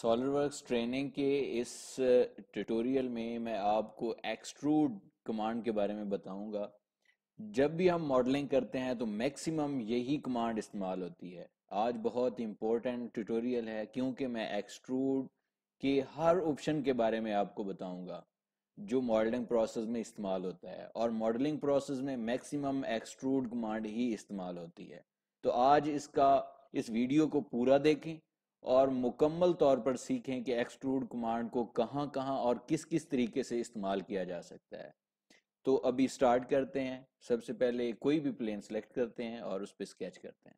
SolidWorks training के इस tutorial में मैं आपको एक्सट्रूड कमांड के बारे में बताऊंगा जब भी हम मॉडलिंग करते हैं तो मैक्सिमम यही कमांड इस्तेमाल होती है आज बहुत इम्पोर्टेंट ट्यूटोरियल है क्योंकि मैं एक्सट्रूड के हर ऑप्शन के बारे में आपको बताऊंगा जो मॉडलिंग प्रोसेस में इस्तेमाल होता है और मॉडलिंग प्रोसेस में मैक्सिमम एक्सट्रूड कमांड ही इस्तेमाल होती है तो आज इसका इस वीडियो को पूरा देखें और मुकम्मल तौर पर सीखें कि एक्सट्रूड कमांड को कहाँ कहाँ और किस किस तरीके से इस्तेमाल किया जा सकता है तो अभी स्टार्ट करते हैं सबसे पहले कोई भी प्लेन सेलेक्ट करते हैं और उस पर स्केच करते हैं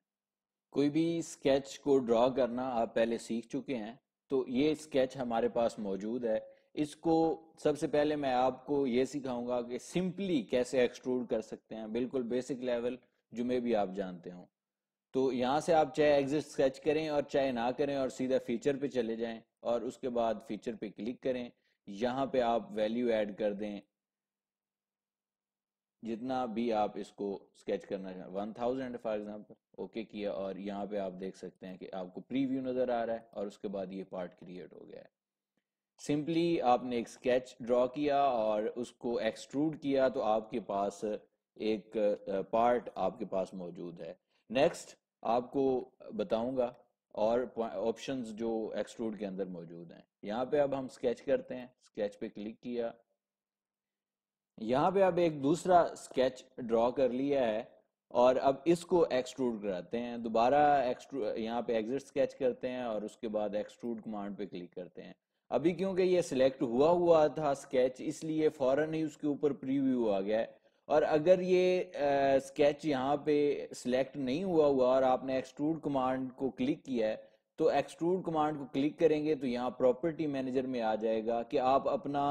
कोई भी स्केच को ड्रॉ करना आप पहले सीख चुके हैं तो ये स्केच हमारे पास मौजूद है इसको सबसे पहले मैं आपको ये सिखाऊंगा कि सिंपली कैसे एक्सट्रूड कर सकते हैं बिल्कुल बेसिक लेवल जुमे भी आप जानते हों तो यहाँ से आप चाहे एग्जिट स्केच करें और चाहे ना करें और सीधा फीचर पे चले जाएं और उसके बाद फीचर पे क्लिक करें यहाँ पे आप वैल्यू ऐड कर दें जितना भी आप इसको स्केच करना चाहें one thousand for example okay किया और यहाँ पे आप देख सकते हैं कि आपको प्रीव्यू नज़र आ रहा है और उसके बाद ये पार्ट क्रिएट हो गया है सिंपली आपने एक स्केच ड्रॉ किया और उसको एक्सट्रूड किया तो आपके पास एक पार्ट आपके पास मौजूद है नेक्स्ट आपको बताऊंगा और ऑप्शंस जो एक्सट्रूड के अंदर मौजूद हैं यहाँ पे अब हम स्केच करते हैं स्केच पे क्लिक किया यहाँ पे अब एक दूसरा स्केच ड्रॉ कर लिया है और अब इसको एक्सट्रूड कराते हैं दोबारा एक्सट्रू यहाँ पे एग्जिट स्केच करते हैं और उसके बाद एक्सट्रूड कमांड पे क्लिक करते हैं अभी क्योंकि ये सिलेक्ट हुआ हुआ था स्केच इसलिए फौरन ही उसके ऊपर प्रीव्यू आ गया है और अगर ये स्केच यहाँ पे सिलेक्ट नहीं हुआ हुआ और आपने एक्सट्रूड कमांड को क्लिक किया है तो एक्सट्रूड कमांड को क्लिक करेंगे तो यहाँ प्रॉपर्टी मैनेजर में आ जाएगा कि आप अपना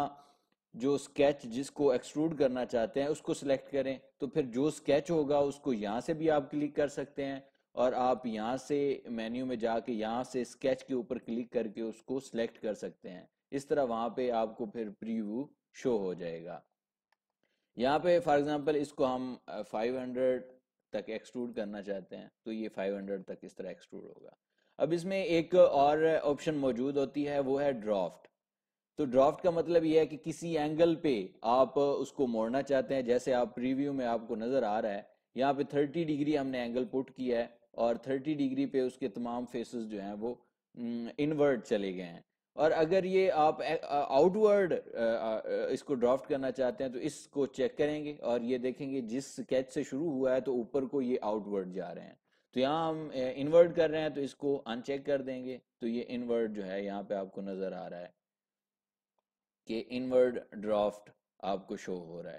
जो स्केच जिसको एक्सट्रूड करना चाहते हैं उसको सिलेक्ट करें तो फिर जो स्केच होगा उसको यहाँ से भी आप क्लिक कर सकते हैं और आप यहाँ से मेन्यू में जाके यहाँ से स्केच के ऊपर क्लिक करके उसको सिलेक्ट कर सकते हैं इस तरह वहाँ पे आपको फिर प्रीव्यू शो हो जाएगा यहाँ पे फॉर एग्जांपल इसको हम 500 तक एक्सट्रूड करना चाहते हैं तो ये 500 तक इस तरह एक्सट्रूड होगा अब इसमें एक और ऑप्शन मौजूद होती है वो है ड्राफ्ट तो ड्राफ्ट का मतलब ये है कि किसी एंगल पे आप उसको मोड़ना चाहते हैं जैसे आप प्रीव्यू में आपको नजर आ रहा है यहाँ पे 30 डिग्री हमने एंगल पुट किया है और 30 डिग्री पे उसके तमाम फेसेस जो हैं वो इनवर्ट चले गए हैं और अगर ये आप आउटवर्ड इसको ड्राफ्ट करना चाहते हैं तो इसको चेक करेंगे और ये देखेंगे जिस स्केच से शुरू हुआ है तो ऊपर को ये आउटवर्ड जा रहे हैं तो यहाँ हम इनवर्ट कर रहे हैं तो इसको अनचेक कर देंगे तो ये इनवर्ट जो है यहाँ पे आपको नज़र आ रहा है कि इनवर्ड ड्राफ्ट आपको शो हो रहा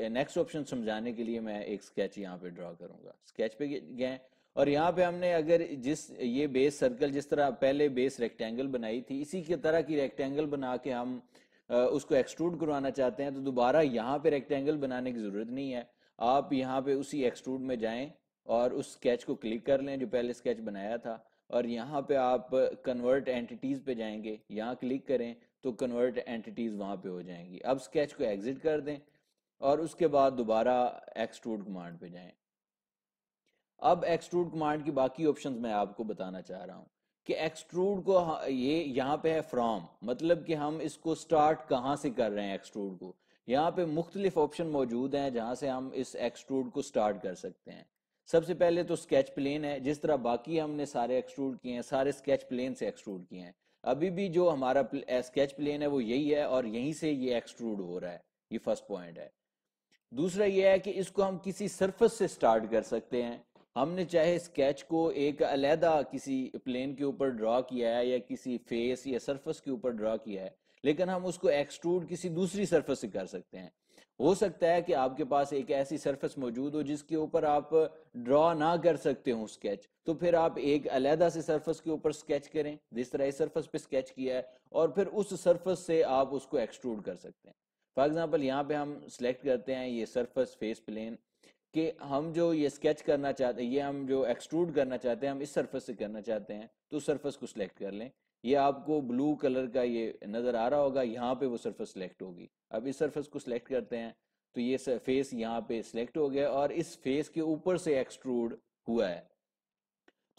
है नेक्स्ट ऑप्शन समझाने के लिए मैं एक स्केच यहाँ पे ड्रॉ करूंगा स्केच पे गए और यहाँ पे हमने अगर जिस ये बेस सर्कल जिस तरह पहले बेस रेक्टेंगल बनाई थी इसी की तरह की रेक्टेंगल बना के हम उसको एक्सट्रूड करवाना चाहते हैं तो दोबारा यहाँ पे रेक्टेंगल बनाने की ज़रूरत नहीं है आप यहाँ पे उसी एक्सट्रूड में जाएं और उस स्केच को क्लिक कर लें जो पहले स्केच बनाया था और यहाँ पे आप कन्वर्ट एंटिटीज़ पे जाएंगे यहाँ क्लिक करें तो कन्वर्ट एंटिटीज़ वहाँ पे हो जाएंगी अब स्केच को एग्जिट कर दें और उसके बाद दोबारा एक्सट्रूड कमांड पे जाएं अब एक्सट्रूड कमांड की बाकी ऑप्शंस मैं आपको बताना चाह रहा हूं कि एक्सट्रूड को ये यहाँ पे है फ्रॉम मतलब कि हम इसको स्टार्ट कहाँ से कर रहे हैं एक्सट्रूड को यहाँ पे मुख्तलिफ ऑप्शन मौजूद हैं जहाँ से हम इस एक्सट्रूड को स्टार्ट कर सकते हैं सबसे पहले तो स्केच प्लेन है जिस तरह बाकी हमने सारे एक्सट्रूड किए हैं सारे स्केच प्लेन से एक्सट्रूड किए हैं अभी भी जो हमारा स्केच प्लेन है वो यही है और यहीं से ये एक्सट्रूड हो रहा है ये फर्स्ट पॉइंट है दूसरा ये है कि इसको हम किसी सरफेस से स्टार्ट कर सकते हैं हमने चाहे स्केच को एक अलहदा किसी प्लेन के ऊपर ड्रा किया है या किसी फेस या सरफेस के ऊपर ड्रा किया है लेकिन हम उसको एक्सट्रूड किसी दूसरी सरफेस से कर सकते हैं हो सकता है कि आपके पास एक ऐसी सरफेस मौजूद हो जिसके ऊपर आप ड्रा ना कर सकते हो स्केच तो फिर आप एक अलहदा से सरफेस के ऊपर स्केच करें जिस तरह इस सरफेस पे स्केच किया है और फिर उस सरफेस से आप उसको एक्सट्रूड कर सकते हैं फॉर एग्जाम्पल यहाँ पे हम सिलेक्ट करते हैं ये सरफेस फेस प्लेन कि हम जो ये स्केच करना चाहते हैं ये हम जो एक्सट्रूड करना चाहते हैं हम इस सरफेस से करना चाहते हैं तो उस सरफेस को सिलेक्ट कर लें ये आपको ब्लू कलर का ये नज़र आ रहा होगा यहाँ पे वो सरफेस सिलेक्ट होगी अब इस सरफेस को सिलेक्ट करते हैं तो ये फेस यहाँ पे सिलेक्ट हो गया और इस फेस के ऊपर से एक्सट्रूड हुआ है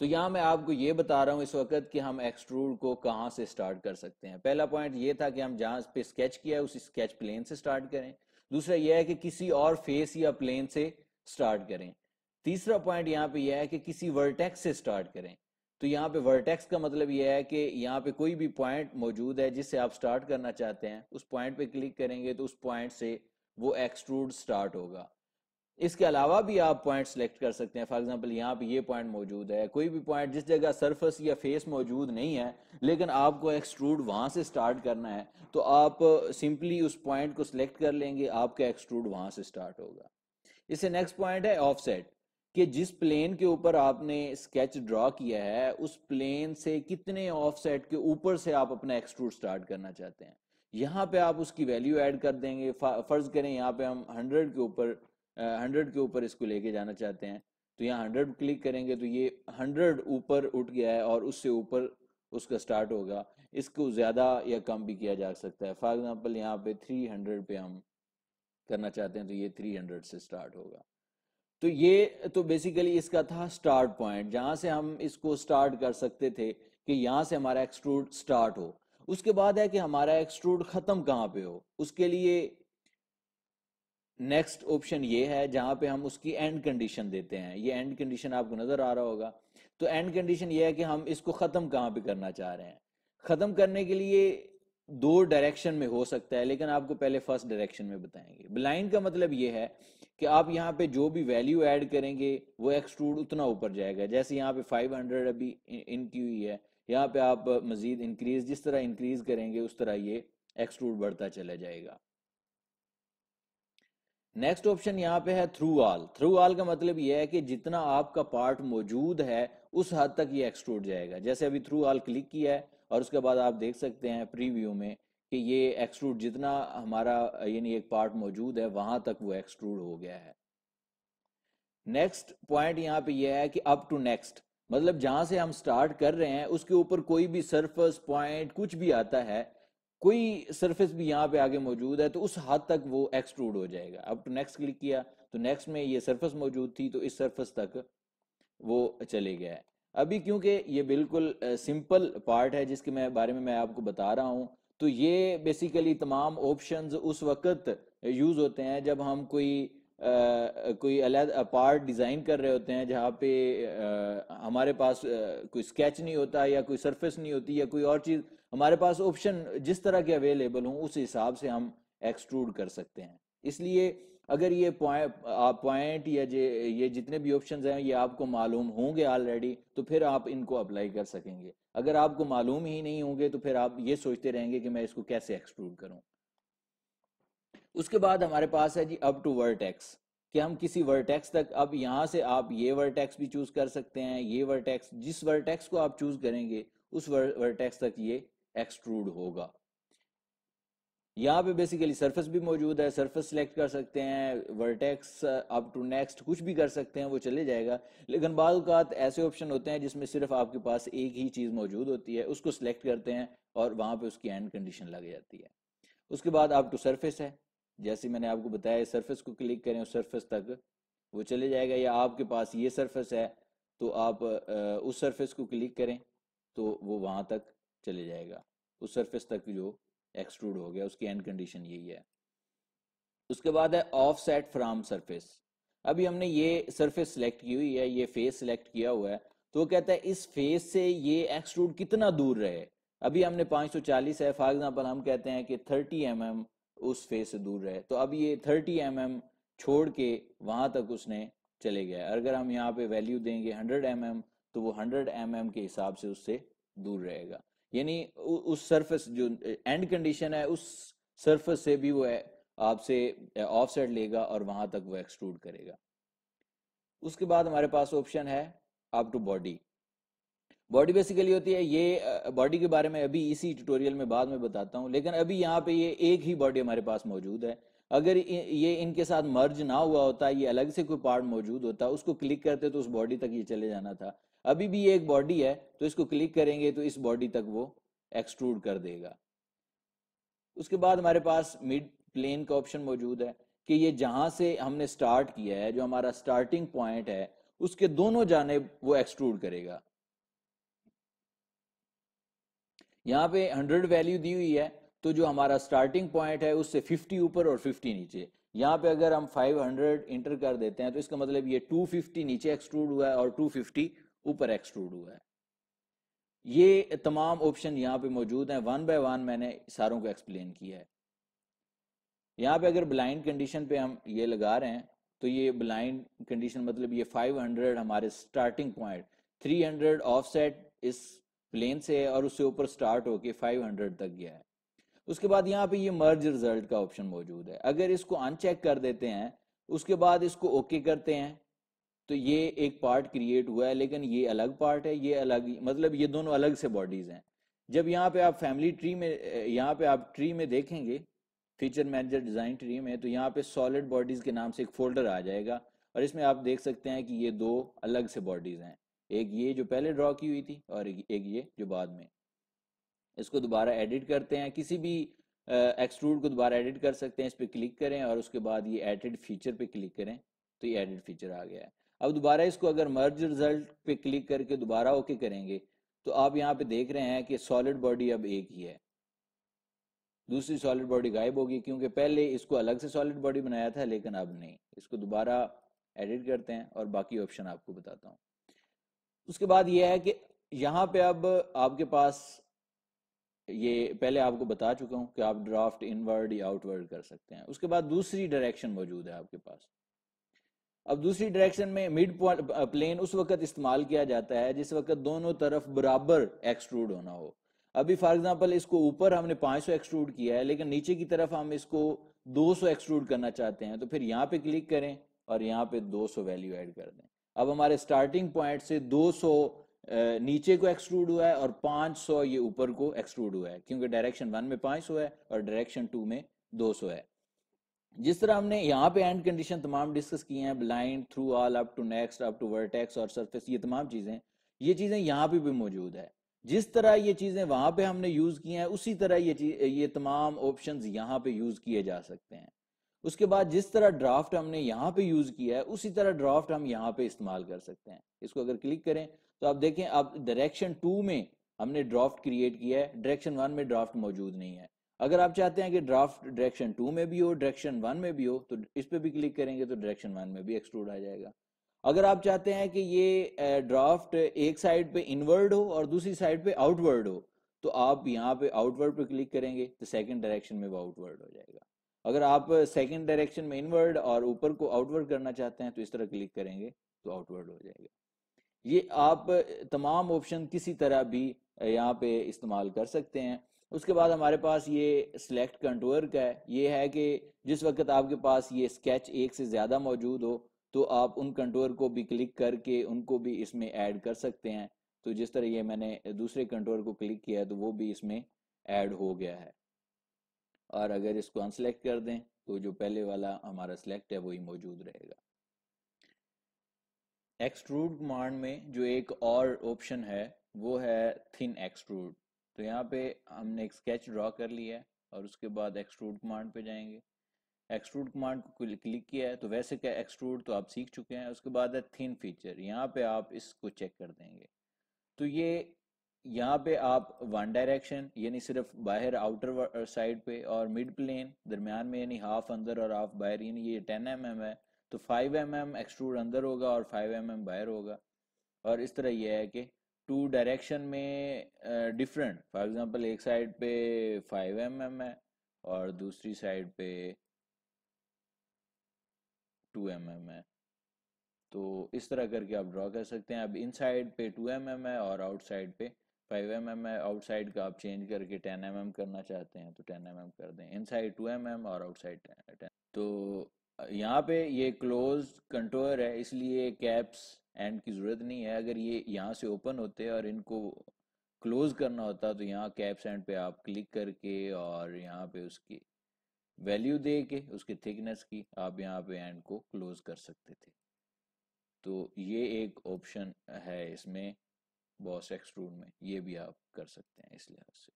तो यहाँ मैं आपको ये बता रहा हूँ इस वक्त कि हम एक्सट्रूड को कहाँ से स्टार्ट कर सकते हैं पहला पॉइंट ये था कि हम जहाँ पे स्केच किया है उसी स्केच प्लेन से स्टार्ट करें दूसरा यह है कि किसी और फेस या प्लेन से स्टार्ट करें तीसरा पॉइंट यहाँ पे यह है कि किसी वर्टेक्स से स्टार्ट करें तो यहाँ पे वर्टेक्स का मतलब यह है कि यहाँ पे कोई भी पॉइंट मौजूद है जिससे आप स्टार्ट करना चाहते हैं उस पॉइंट पे क्लिक करेंगे तो उस पॉइंट से वो एक्सट्रूड स्टार्ट होगा इसके अलावा भी आप पॉइंट सेलेक्ट कर सकते हैं फॉर एग्जांपल यहाँ पे ये पॉइंट मौजूद है कोई भी पॉइंट जिस जगह सरफेस या फेस मौजूद नहीं है लेकिन आपको एक्सट्रूड वहां से स्टार्ट करना है तो आप सिंपली उस पॉइंट को सिलेक्ट कर लेंगे आपका एक्सट्रूड वहां से स्टार्ट होगा इससे नेक्स्ट पॉइंट है ऑफसेट कि जिस प्लेन के ऊपर आपने स्केच ड्रॉ किया है उस प्लेन से कितने ऑफसेट के ऊपर से आप अपना एक्सट्रूड स्टार्ट करना चाहते हैं यहाँ पे आप उसकी वैल्यू ऐड कर देंगे फर्ज करें यहाँ पे हम हंड्रेड के ऊपर हंड्रेड के ऊपर इसको लेके जाना चाहते हैं तो यहाँ हंड्रेड क्लिक करेंगे तो ये हंड्रेड ऊपर उठ गया है और उससे ऊपर उसका स्टार्ट होगा इसको ज़्यादा या कम भी किया जा सकता है फॉर एग्जाम्पल यहाँ पे थ्री हंड्रेड पे हम करना चाहते हैं तो ये 300 से स्टार्ट होगा तो ये तो बेसिकली इसका था स्टार्ट पॉइंट जहां से हम इसको स्टार्ट कर सकते थे कि यहां से हमारा एक्सट्रूड स्टार्ट हो उसके बाद है कि हमारा एक्सट्रूड खत्म कहां पे हो उसके लिए नेक्स्ट ऑप्शन ये है जहां पे हम उसकी एंड कंडीशन देते हैं ये एंड कंडीशन आपको नजर आ रहा होगा तो एंड कंडीशन ये है कि हम इसको खत्म कहां पे करना चाह रहे हैं खत्म करने के लिए दो डायरेक्शन में हो सकता है लेकिन आपको पहले फर्स्ट डायरेक्शन में बताएंगे ब्लाइंड का मतलब ये है कि आप यहाँ पे जो भी वैल्यू ऐड करेंगे वो एक्सट्रूड उतना ऊपर जाएगा जैसे यहाँ पे 500 अभी इनकी हुई है यहाँ पे आप मजीद इंक्रीज जिस तरह इंक्रीज करेंगे उस तरह ये एक्सट्रूड बढ़ता चला जाएगा नेक्स्ट ऑप्शन यहाँ पे है थ्रू आल थ्रू आल का मतलब यह है कि जितना आपका पार्ट मौजूद है उस हद तक ये एक्सट्रूड जाएगा जैसे अभी थ्रू आल क्लिक किया है और उसके बाद आप देख सकते हैं प्रीव्यू में कि ये एक्सट्रूड जितना हमारा यानी एक पार्ट मौजूद है वहां तक वो एक्सट्रूड हो गया है नेक्स्ट पॉइंट यहाँ पे ये है कि अप टू नेक्स्ट मतलब जहां से हम स्टार्ट कर रहे हैं उसके ऊपर कोई भी सरफेस पॉइंट कुछ भी आता है कोई सरफेस भी यहाँ पे आगे मौजूद है तो उस हद हाँ तक वो एक्सट्रूड हो जाएगा अप टू नेक्स्ट क्लिक किया तो नेक्स्ट में ये सरफेस मौजूद थी तो इस सरफेस तक वो चले गया है अभी क्योंकि ये बिल्कुल सिंपल पार्ट है जिसके मैं बारे में मैं आपको बता रहा हूँ तो ये बेसिकली तमाम ऑप्शंस उस वक्त यूज़ होते हैं जब हम कोई आ, कोई अलग पार्ट डिज़ाइन कर रहे होते हैं जहाँ पे आ, हमारे पास आ, कोई स्केच नहीं होता या कोई सरफेस नहीं होती या कोई और चीज़ हमारे पास ऑप्शन जिस तरह के अवेलेबल हों उस हिसाब से हम एक्सट्रूड कर सकते हैं इसलिए अगर ये पॉइंट या जे ये जितने भी ऑप्शन हैं ये आपको मालूम होंगे ऑलरेडी तो फिर आप इनको अप्लाई कर सकेंगे अगर आपको मालूम ही नहीं होंगे तो फिर आप ये सोचते रहेंगे कि मैं इसको कैसे एक्सक्लूड करूं उसके बाद हमारे पास है जी अप टू वर्टेक्स कि हम किसी वर्टेक्स तक अब यहाँ से आप ये वर्टेक्स भी चूज कर सकते हैं ये वर्टेक्स जिस वर्टेक्स को आप चूज करेंगे उस वर्टेक्स तक ये एक्सट्रूड होगा यहाँ पे बेसिकली सरफेस भी मौजूद है सरफेस सिलेक्ट कर सकते हैं वर्टेक्स अप टू नेक्स्ट कुछ भी कर सकते हैं वो चले जाएगा लेकिन बाद ऐसे ऑप्शन होते हैं जिसमें सिर्फ आपके पास एक ही चीज़ मौजूद होती है उसको सिलेक्ट करते हैं और वहाँ पे उसकी एंड कंडीशन लग जाती है उसके बाद अप टू सरफेस है जैसे मैंने आपको बताया सर्फेस को क्लिक करें उस सर्फेस तक वो चले जाएगा या आपके पास ये सर्फेस है तो आप uh, उस सरफेस को क्लिक करें तो वो वहाँ तक चले जाएगा उस सर्फेस तक जो एक्सट्रूड हो गया उसकी एंड कंडीशन यही है उसके बाद है ऑफ सेट फ्राम सरफेस अभी हमने ये सरफेस सिलेक्ट की हुई है ये फेस सिलेक्ट किया हुआ है तो वो कहता है इस फेस से ये एक्सट्रूड कितना दूर रहे अभी हमने 540 है फॉर एग्जाम्पल हम कहते हैं कि 30 एम mm उस फेस से दूर रहे तो अब ये 30 एम mm छोड़ के वहां तक उसने चले गया अगर हम यहाँ पे वैल्यू देंगे 100 एम mm, तो वो 100 एम mm के हिसाब से उससे दूर रहेगा यानी उस सरफेस जो एंड कंडीशन है उस सरफेस से भी वो आपसे ऑफसेट लेगा और वहां तक वो एक्सट्रूड करेगा उसके बाद हमारे पास ऑप्शन है up to body body basically होती है ये बॉडी के बारे में अभी इसी ट्यूटोरियल में बाद में बताता हूं लेकिन अभी यहाँ पे ये एक ही बॉडी हमारे पास मौजूद है अगर ये इनके साथ मर्ज ना हुआ होता ये अलग से कोई पार्ट मौजूद होता उसको क्लिक करते तो उस बॉडी तक ये चले जाना था अभी भी ये एक बॉडी है तो इसको क्लिक करेंगे तो इस बॉडी तक वो एक्सट्रूड कर देगा उसके बाद हमारे पास मिड प्लेन का ऑप्शन मौजूद है कि ये जहां से हमने स्टार्ट किया है जो हमारा स्टार्टिंग पॉइंट है उसके दोनों जाने वो एक्सट्रूड करेगा यहाँ पे 100 वैल्यू दी हुई है तो जो हमारा स्टार्टिंग पॉइंट है उससे 50 ऊपर और 50 नीचे यहाँ पे अगर हम 500 इंटर कर देते हैं तो इसका मतलब ये 250 नीचे एक्सट्रूड हुआ है और 250 ऊपर एक्सट्रूड हुआ है ये तमाम ऑप्शन यहां पे मौजूद हैं वन बाय वन मैंने सारों को एक्सप्लेन किया है यहां पे अगर ब्लाइंड कंडीशन पे हम ये लगा रहे हैं तो ये ब्लाइंड कंडीशन मतलब ये 500 हमारे स्टार्टिंग पॉइंट 300 ऑफसेट इस प्लेन से है और उससे ऊपर स्टार्ट होके 500 तक गया है उसके बाद यहाँ पे ये मर्ज रिजल्ट का ऑप्शन मौजूद है अगर इसको अनचेक कर देते हैं उसके बाद इसको ओके करते हैं तो ये एक पार्ट क्रिएट हुआ है लेकिन ये अलग पार्ट है ये अलग मतलब ये दोनों अलग से बॉडीज हैं जब यहाँ पे आप फैमिली ट्री में यहाँ पे आप ट्री में देखेंगे फीचर मैनेजर डिज़ाइन ट्री में तो यहाँ पे सॉलिड बॉडीज़ के नाम से एक फोल्डर आ जाएगा और इसमें आप देख सकते हैं कि ये दो अलग से बॉडीज़ हैं एक ये जो पहले ड्रॉ की हुई थी और एक ये जो बाद में इसको दोबारा एडिट करते हैं किसी भी एक्सट्रूड को दोबारा एडिट कर सकते हैं इस पर क्लिक करें और उसके बाद ये एडिड फीचर पे क्लिक करें तो ये एडिड फीचर आ गया है अब दोबारा इसको अगर मर्ज रिजल्ट पे क्लिक करके दोबारा ओके करेंगे तो आप यहाँ पे देख रहे हैं कि सॉलिड बॉडी अब एक ही है दूसरी सॉलिड बॉडी गायब होगी क्योंकि पहले इसको अलग से सॉलिड बॉडी बनाया था लेकिन अब नहीं इसको दोबारा एडिट करते हैं और बाकी ऑप्शन आपको बताता हूँ उसके बाद यह है कि यहाँ पे अब आपके पास ये पहले आपको बता चुका हूँ कि आप ड्राफ्ट इनवर्ड या आउटवर्ड कर सकते हैं उसके बाद दूसरी डायरेक्शन मौजूद है आपके पास अब दूसरी डायरेक्शन में मिड प्लेन उस वक्त इस्तेमाल किया जाता है जिस वक्त दोनों तरफ बराबर एक्सट्रूड होना हो अभी फॉर एग्जांपल इसको ऊपर हमने 500 एक्सट्रूड किया है लेकिन नीचे की तरफ हम इसको 200 एक्सट्रूड करना चाहते हैं तो फिर यहाँ पे क्लिक करें और यहाँ पे 200 वैल्यू ऐड कर दें अब हमारे स्टार्टिंग पॉइंट से 200 नीचे को एक्सट्रूड हुआ है और 500 ये ऊपर को एक्सट्रूड हुआ है क्योंकि डायरेक्शन वन में पाँच है और डायरेक्शन टू में दो है जिस तरह हमने यहाँ पे एंड कंडीशन तमाम डिस्कस किए हैं blind through all up to next up to vertex और सरफेस ये तमाम चीजें ये चीजें यहाँ पे भी मौजूद है जिस तरह ये चीजें वहां पे हमने यूज की हैं उसी तरह ये ये तमाम ऑप्शन यहाँ पे यूज किए जा सकते हैं उसके बाद जिस तरह ड्राफ्ट हमने यहाँ पे यूज किया है उसी तरह ड्राफ्ट हम यहाँ पे इस्तेमाल कर सकते हैं इसको अगर क्लिक करें तो आप देखें आप डायरेक्शन टू में हमने ड्राफ्ट क्रिएट किया है डायरेक्शन वन में ड्राफ्ट मौजूद नहीं है अगर आप चाहते हैं कि ड्राफ्ट डायरेक्शन टू में भी हो डायरेक्शन वन में भी हो तो इस पर भी क्लिक करेंगे तो डायरेक्शन वन में भी एक्सट्रूड आ जाएगा अगर आप चाहते हैं कि ये ड्राफ्ट एक साइड पे इनवर्ड हो और दूसरी साइड पे आउटवर्ड हो तो आप यहाँ पे आउटवर्ड पे क्लिक करेंगे तो सेकंड डायरेक्शन में वो आउटवर्ड हो जाएगा अगर आप सेकंड डायरेक्शन में इनवर्ड और ऊपर को आउटवर्ड करना चाहते हैं तो इस तरह क्लिक करेंगे तो आउटवर्ड हो जाएगा ये आप तमाम ऑप्शन किसी तरह भी यहाँ पे इस्तेमाल कर सकते हैं उसके बाद हमारे पास ये सिलेक्ट कंट्रोर का है ये है कि जिस वक्त आपके पास ये स्केच एक से ज़्यादा मौजूद हो तो आप उन कंट्रोर को भी क्लिक करके उनको भी इसमें ऐड कर सकते हैं तो जिस तरह ये मैंने दूसरे कंट्रोर को क्लिक किया है तो वो भी इसमें ऐड हो गया है और अगर इसको अनसेलेक्ट कर दें तो जो पहले वाला हमारा सिलेक्ट है वही मौजूद रहेगा एक्सट्रूड कमांड में जो एक और ऑप्शन है वो है थिन एक्सट्रूड तो यहाँ पे हमने एक स्केच ड्रॉ कर लिया है और उसके बाद एक्सट्रूड कमांड पे जाएंगे एक्सट्रूड कमांड को क्लिक किया है तो वैसे क्या एक्सट्रूड तो आप सीख चुके हैं उसके बाद है थिन फीचर यहाँ पे आप इसको चेक कर देंगे तो ये यहाँ पे आप वन डायरेक्शन यानी सिर्फ बाहर आउटर साइड पे और मिड प्लेन दरमियान में यानी हाफ अंदर और हाफ बाहर यानी ये टेन एम mm है तो फाइव एम एम एक्सट्रूड अंदर होगा और फाइव एम mm बाहर होगा और इस तरह यह है कि टू डायरेक्शन में डिफरेंट फॉर एग्जांपल एक साइड पे 5 एम mm है और दूसरी साइड पे 2 एम mm है तो इस तरह करके आप ड्रॉ कर सकते हैं अब इन साइड पे 2 एम mm है और आउट साइड पे 5 एम mm है आउट साइड का आप चेंज करके 10 एम mm करना चाहते हैं तो 10 एम mm कर दें इन साइड 2 एम mm और आउट साइड 10 तो uh, यहाँ पे ये क्लोज कंटोर है इसलिए कैप्स एंड की ज़रूरत नहीं है अगर ये यहाँ से ओपन होते और इनको क्लोज करना होता तो यहाँ कैप्स एंड पे आप क्लिक करके और यहाँ पे उसकी वैल्यू दे के उसके थिकनेस की आप यहाँ पे एंड को क्लोज कर सकते थे तो ये एक ऑप्शन है इसमें बॉस एक्सट्रूड में ये भी आप कर सकते हैं इस लिहाज से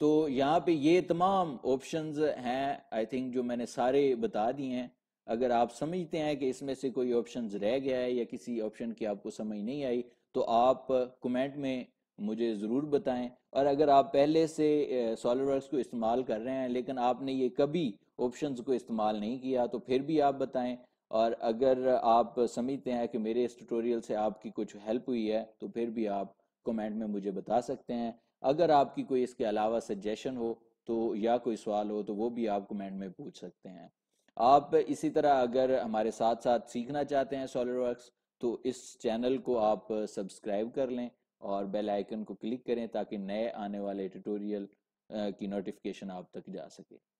तो यहाँ पे ये तमाम ऑप्शंस हैं आई थिंक जो मैंने सारे बता दिए हैं अगर आप समझते हैं कि इसमें से कोई ऑप्शन रह गया है या किसी ऑप्शन की आपको समझ नहीं आई तो आप कमेंट में मुझे ज़रूर बताएं और अगर आप पहले से सॉलवर्स को इस्तेमाल कर रहे हैं लेकिन आपने ये कभी ऑप्शन को इस्तेमाल नहीं किया तो फिर भी आप बताएँ और अगर आप समझते हैं कि मेरे इस ट्यूटोरियल से आपकी कुछ हेल्प हुई है तो फिर भी आप कमेंट में मुझे बता सकते हैं अगर आपकी कोई इसके अलावा सजेशन हो तो या कोई सवाल हो तो वो भी आप कमेंट में पूछ सकते हैं आप इसी तरह अगर हमारे साथ साथ सीखना चाहते हैं वर्क तो इस चैनल को आप सब्सक्राइब कर लें और बेल आइकन को क्लिक करें ताकि नए आने वाले ट्यूटोरियल की नोटिफिकेशन आप तक जा सके